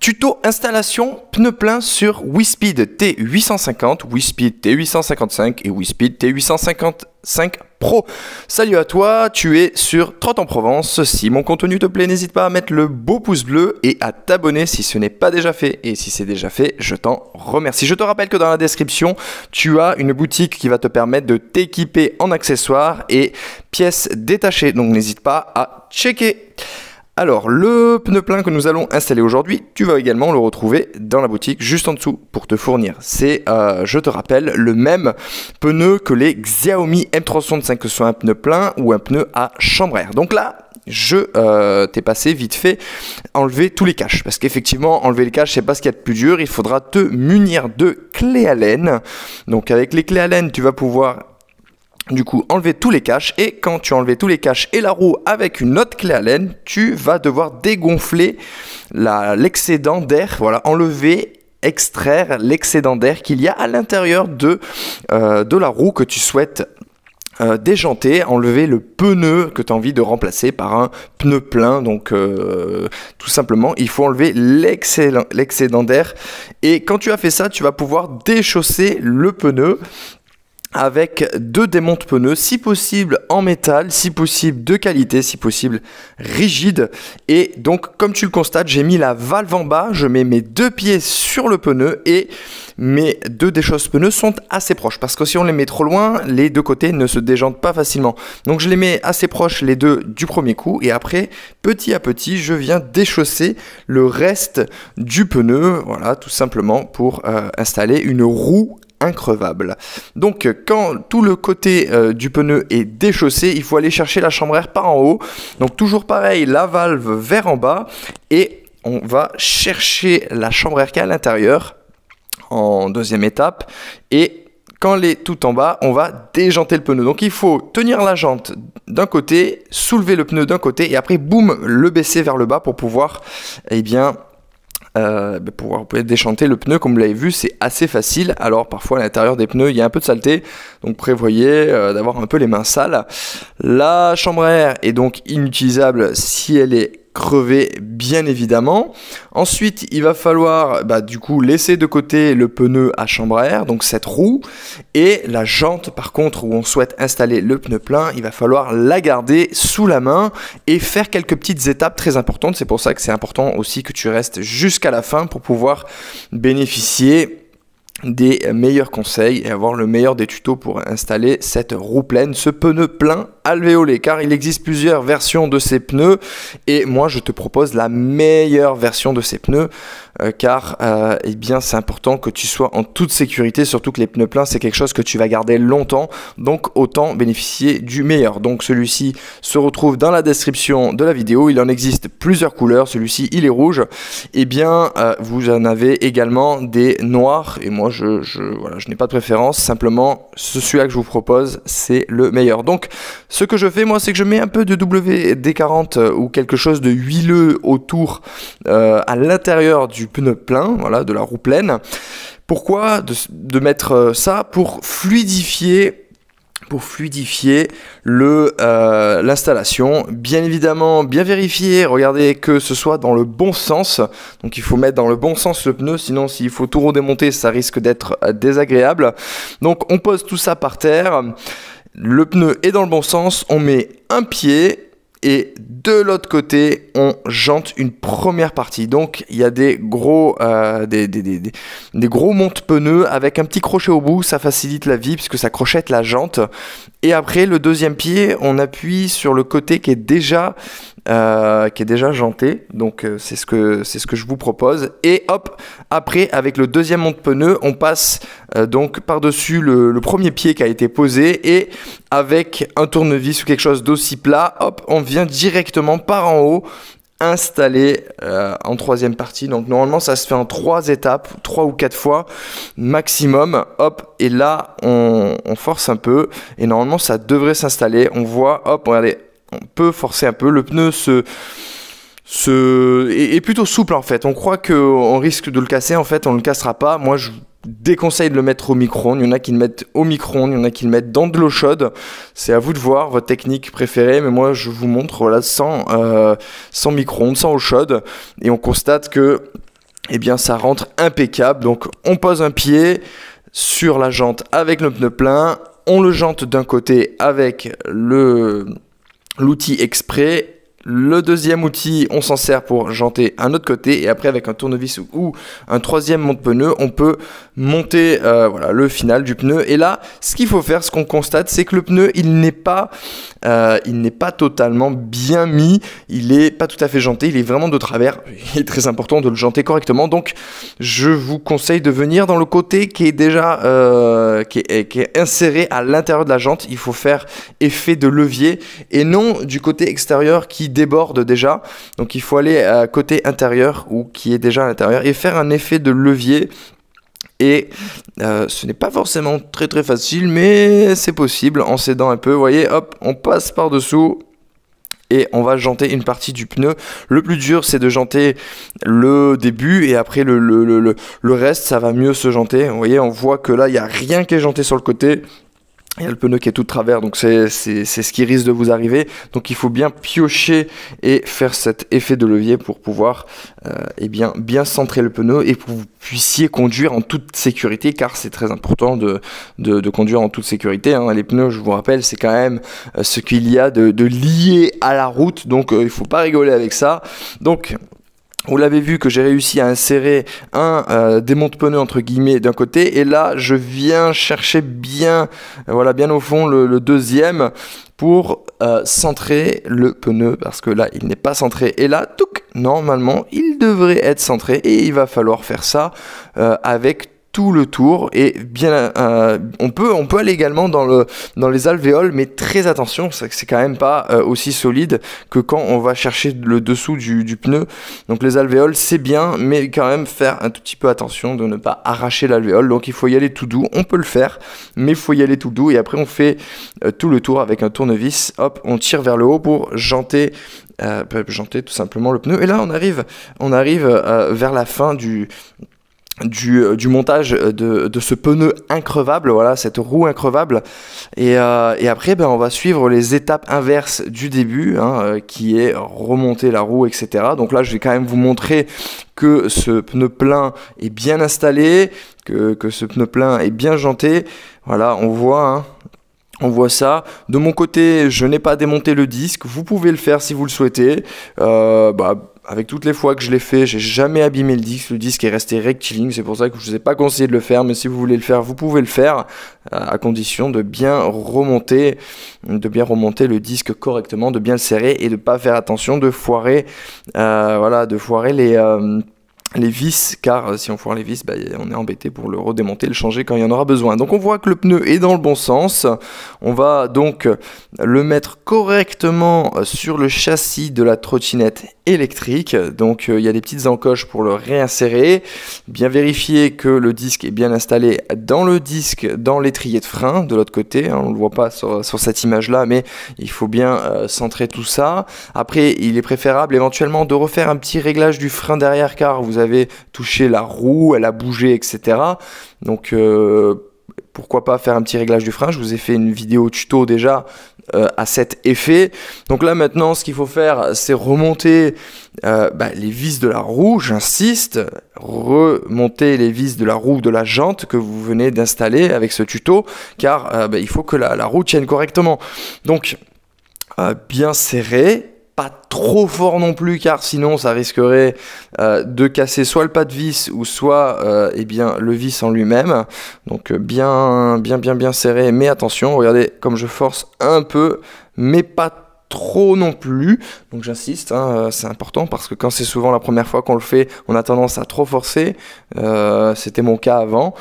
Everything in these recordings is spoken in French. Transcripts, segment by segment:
Tuto installation pneu plein sur Wispeed T850, Wispeed T855 et Wispeed T855 Pro. Salut à toi, tu es sur Trotte en Provence. Si mon contenu te plaît, n'hésite pas à mettre le beau pouce bleu et à t'abonner si ce n'est pas déjà fait. Et si c'est déjà fait, je t'en remercie. Je te rappelle que dans la description, tu as une boutique qui va te permettre de t'équiper en accessoires et pièces détachées. Donc n'hésite pas à checker. Alors, le pneu plein que nous allons installer aujourd'hui, tu vas également le retrouver dans la boutique juste en dessous pour te fournir. C'est, euh, je te rappelle, le même pneu que les Xiaomi M365, que ce soit un pneu plein ou un pneu à chambre air. Donc là, je euh, t'ai passé vite fait enlever tous les caches. Parce qu'effectivement, enlever les caches, c'est pas ce qu'il y a de plus dur. Il faudra te munir de clés Allen. Donc avec les clés Allen, tu vas pouvoir du coup enlever tous les caches et quand tu as tous les caches et la roue avec une autre clé Allen, tu vas devoir dégonfler l'excédent d'air, voilà, enlever extraire l'excédent d'air qu'il y a à l'intérieur de, euh, de la roue que tu souhaites euh, déjanter, enlever le pneu que tu as envie de remplacer par un pneu plein. Donc euh, tout simplement, il faut enlever l'excédent d'air. Et quand tu as fait ça, tu vas pouvoir déchausser le pneu avec deux démontes pneus, si possible en métal, si possible de qualité, si possible rigide. Et donc, comme tu le constates, j'ai mis la valve en bas, je mets mes deux pieds sur le pneu et mes deux déchausses pneus sont assez proches. Parce que si on les met trop loin, les deux côtés ne se déjantent pas facilement. Donc, je les mets assez proches les deux du premier coup et après, petit à petit, je viens déchausser le reste du pneu. Voilà, tout simplement pour euh, installer une roue increvable. Donc euh, quand tout le côté euh, du pneu est déchaussé, il faut aller chercher la chambre air par en haut. Donc toujours pareil, la valve vers en bas et on va chercher la chambre air à l'intérieur en deuxième étape et quand elle est tout en bas, on va déjanter le pneu. Donc il faut tenir la jante d'un côté, soulever le pneu d'un côté et après boum, le baisser vers le bas pour pouvoir eh bien euh, bah, pour déchanter le pneu comme vous l'avez vu c'est assez facile alors parfois à l'intérieur des pneus il y a un peu de saleté donc prévoyez euh, d'avoir un peu les mains sales la chambre à air est donc inutilisable si elle est crever bien évidemment. Ensuite il va falloir bah, du coup laisser de côté le pneu à chambre à air, donc cette roue, et la jante par contre où on souhaite installer le pneu plein, il va falloir la garder sous la main et faire quelques petites étapes très importantes. C'est pour ça que c'est important aussi que tu restes jusqu'à la fin pour pouvoir bénéficier des meilleurs conseils et avoir le meilleur des tutos pour installer cette roue pleine, ce pneu plein alvéolé, car il existe plusieurs versions de ces pneus et moi je te propose la meilleure version de ces pneus euh, car euh, eh bien c'est important que tu sois en toute sécurité, surtout que les pneus pleins c'est quelque chose que tu vas garder longtemps, donc autant bénéficier du meilleur. Donc celui-ci se retrouve dans la description de la vidéo, il en existe plusieurs couleurs, celui-ci il est rouge, et eh bien euh, vous en avez également des noirs et moi je, voilà, je n'ai pas de préférence. Simplement, celui-là que je vous propose, c'est le meilleur. Donc, ce que je fais, moi, c'est que je mets un peu de WD-40 euh, ou quelque chose de huileux autour, euh, à l'intérieur du pneu plein, voilà, de la roue pleine. Pourquoi de mettre euh, ça Pour fluidifier pour fluidifier euh, l'installation. bien évidemment, bien vérifier, regardez que ce soit dans le bon sens. Donc il faut mettre dans le bon sens le pneu, sinon s'il faut tout redémonter, ça risque d'être euh, désagréable. Donc on pose tout ça par terre. Le pneu est dans le bon sens, on met un pied et de l'autre côté, on jante une première partie. Donc il y a des gros, euh, des, des, gros montes pneus avec un petit crochet au bout. Ça facilite la vie puisque ça crochette la jante. Et après, le deuxième pied, on appuie sur le côté qui est déjà, euh, qui est déjà janté. Donc, euh, c'est ce, que, c'est ce que je vous propose. Et hop, après, avec le deuxième monte-pneu, on passe euh, donc par-dessus le, premier pied qui a été posé. Et avec un tournevis ou quelque chose d'aussi plat, hop, on vient directement par en haut installé euh, en troisième partie. Donc normalement ça se fait en trois étapes, trois ou quatre fois maximum. Hop, et là on, force un peu et normalement ça devrait s'installer. On voit, hop, regardez, on peut forcer un peu. Le pneu se ce est, plutôt souple en fait. On croit que on risque de le casser, en fait on le cassera pas. Moi je déconseille de le mettre au micro-ondes. Il y en a qui le mettent au micro-ondes, il y en a qui le mettent dans de l'eau chaude. C'est à vous de voir votre technique préférée, mais moi je vous montre voilà, sans, euh, sans micro-ondes, sans eau chaude. Et on constate que eh bien, ça rentre impeccable. Donc on pose un pied sur la jante avec le pneu plein, on le jante d'un côté avec l'outil exprès le deuxième outil, on s'en sert pour janter un autre côté et après avec un tournevis ou un troisième monte-pneu, on peut monter euh, voilà, le final du pneu. Et là, ce qu'il faut faire, ce qu'on constate, c'est que le pneu, il n'est pas, euh, il n'est pas totalement bien mis, il n'est pas tout à fait janté, il est vraiment de travers. Il est très important de le janter correctement. Donc, je vous conseille de venir dans le côté qui est déjà euh, qui est inséré à l'intérieur de la jante. Il faut faire effet de levier et non du côté extérieur qui déborde déjà. Donc il faut aller à côté intérieur ou qui est déjà à l'intérieur et faire un effet de levier et euh, ce n'est pas forcément très très facile, mais c'est possible en s'aidant un peu. Vous voyez, hop, on passe par-dessous et on va janter une partie du pneu. Le plus dur, c'est de janter le début et après le, le, le, le, reste, ça va mieux se janter. Vous voyez, on voit que là, il n'y a rien qui est sur le côté il y a le pneu qui est tout de travers, donc c'est ce qui risque de vous arriver. Donc il faut bien piocher et faire cet effet de levier pour pouvoir euh, eh bien, bien centrer le pneu et pour que vous puissiez conduire en toute sécurité, car c'est très important de, de, conduire en toute sécurité. Hein. Les pneus, je vous rappelle, c'est quand même euh, ce qu'il y a de, lié à la route, donc il euh, il faut pas rigoler avec ça. Donc vous l'avez vu que j'ai réussi à insérer un euh, démonte-pneu entre guillemets d'un côté et là je viens chercher bien euh, voilà bien au fond le, deuxième pour euh, centrer le pneu parce que là il n'est pas centré et là normalement il devrait être centré et il va falloir faire ça euh, avec tout le tour et bien euh, on peut on peut aller également dans le dans les alvéoles mais très attention c'est quand même pas euh, aussi solide que quand on va chercher le dessous du, pneu donc les alvéoles c'est bien mais quand même faire un tout petit peu attention de ne pas arracher l'alvéole donc il faut y aller tout doux on peut le faire mais il faut y aller tout doux et après on fait euh, tout le tour avec un tournevis hop on tire vers le haut pour janter janter tout simplement le pneu et là on arrive on arrive vers la fin du euh, du, montage euh, de, ce pneu increvable, voilà, cette roue increvable. Euh, et, après, ben, on va suivre les étapes inverses du début, hein, qui est remonter la roue, etc. Donc là, je vais quand même vous montrer que ce pneu plein est bien installé, que, ce pneu plein est bien janté. Voilà, on voit, hein, on voit ça. De mon côté, je n'ai pas démonté le disque. Vous pouvez le faire si vous le souhaitez. bah, avec toutes les fois que je l'ai fait, j'ai jamais abîmé le disque, le disque est resté rectiligne, c'est pour ça que je ne vous ai pas conseillé de le faire, mais si vous voulez le faire, vous pouvez le faire, euh, à condition de bien remonter, de bien remonter le disque correctement, de bien le serrer et de ne pas faire attention de foirer, euh, voilà, de foirer les... Euh, les vis, car euh, si on foire les vis, bah, on est embêté pour le redémonter, le changer quand il y en aura besoin. Donc on voit que le pneu est dans le bon sens. On va donc euh, le mettre correctement euh, sur le châssis de la trottinette électrique. Donc il y a des petites encoches pour le réinsérer. Bien vérifier que le disque est bien installé dans le disque, dans l'étrier de frein de l'autre côté. Hein. on ne le voit pas sur, cette image-là, mais il faut bien centrer tout ça. Après, il est préférable éventuellement de refaire un petit réglage du frein derrière, car vous avez touché la roue, elle a bougé, etc. Donc euh, pourquoi pas faire un petit réglage du frein. Je vous ai fait une vidéo tuto déjà euh, à cet effet. Donc là maintenant, ce qu'il faut faire, c'est remonter euh, bah, les vis de la roue, j'insiste, remonter les vis de la roue de la jante que vous venez d'installer avec ce tuto, car bah, il faut que la, la roue tienne correctement. Donc bien serré trop fort non plus, car sinon ça risquerait euh, de casser soit le pas de vis ou soit et euh, eh bien, le vis en lui-même. Donc euh, bien, bien, bien, bien serré. Mais attention, regardez comme je force un peu, mais pas trop non plus. Donc j'insiste, hein, c'est important parce que quand c'est souvent la première fois qu'on le fait, on a tendance à trop forcer. C'était mon cas avant.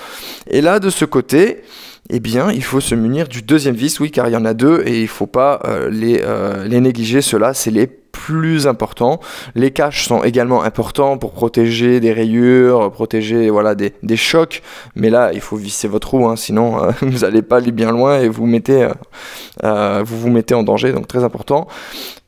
Et là, de ce côté, eh bien, il faut se munir du deuxième vis, oui, car il y en a deux et il ne faut pas euh, les, euh, les négliger. Ceux-là, c'est les plus importants. Les caches sont également importants pour protéger des rayures, protéger voilà, des, des chocs. Mais là, il faut visser votre roue, hein, sinon euh, vous n'allez pas aller bien loin et vous mettez, vous, vous mettez en danger, donc très important.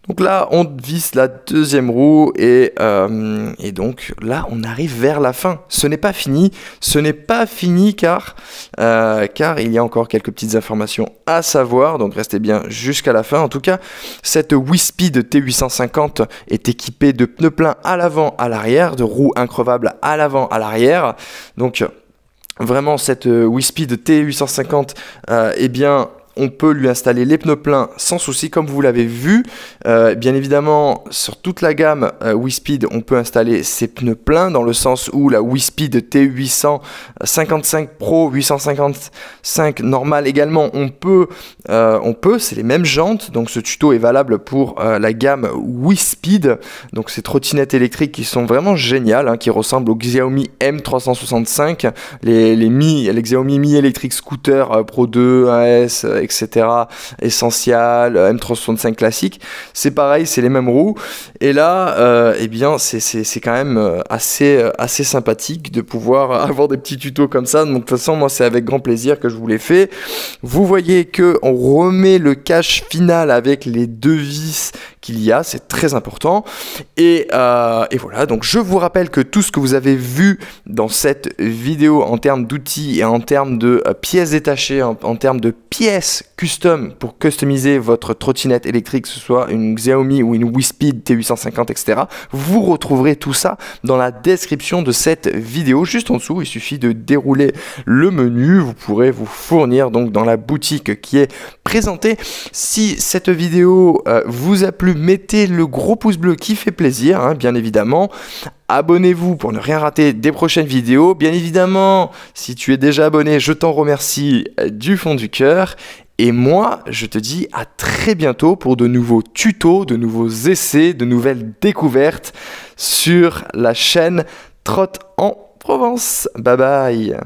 Donc là, on visse la deuxième roue euh, et, donc là, on arrive vers la fin. Ce n'est pas fini, ce n'est pas fini car, euh, car il y a encore quelques petites informations à savoir, donc restez bien jusqu'à la fin. En tout cas, cette de T850 est équipée de pneus pleins à l'avant, à l'arrière, de roues increvables à l'avant, à l'arrière. Donc vraiment cette euh, de T850, eh bien, on peut lui installer les pneus pleins sans souci, comme vous l'avez vu. Euh, bien évidemment, sur toute la gamme euh, Wispeed, on peut installer ses pneus pleins, dans le sens où la WeSpeed T855 Pro, 855 normal également, on peut, euh, on peut c'est les mêmes jantes, donc ce tuto est valable pour la gamme WeSpeed, donc ces trottinettes électriques qui sont vraiment géniales, hein, qui ressemblent au Xiaomi M365, les, Xiaomi Mi Electric Scooter Pro 2, AS, etc. Essentiel, euh, M365 classique. C'est pareil, c'est les mêmes roues. Et là, euh, eh bien, c'est quand même euh, assez, euh, assez sympathique de pouvoir avoir des petits tutos comme ça. de toute façon, moi, c'est avec grand plaisir que je vous l'ai fait, Vous voyez que on remet le cache final avec les deux vis qu'il y a. C'est très important. Et, voilà. Donc, je vous rappelle que tout ce que vous avez vu dans cette vidéo en termes d'outils et en termes de pièces détachées, en, en termes de pièces custom pour customiser votre trottinette électrique, que ce soit une Xiaomi ou une Wispid T850, etc. Vous retrouverez tout ça dans la description de cette vidéo. Juste en dessous, il suffit de dérouler le menu. Vous pourrez vous fournir donc dans la boutique qui est présentée. Si cette vidéo euh, vous a plu, mettez le gros pouce bleu qui fait plaisir, hein, bien évidemment abonnez-vous pour ne rien rater des prochaines vidéos. Bien évidemment, si tu es déjà abonné, je t'en remercie euh, du fond du cœur. Et moi, je te dis à très bientôt pour de nouveaux tutos, de nouveaux essais, de nouvelles découvertes sur la chaîne Trotte en Provence. Bye bye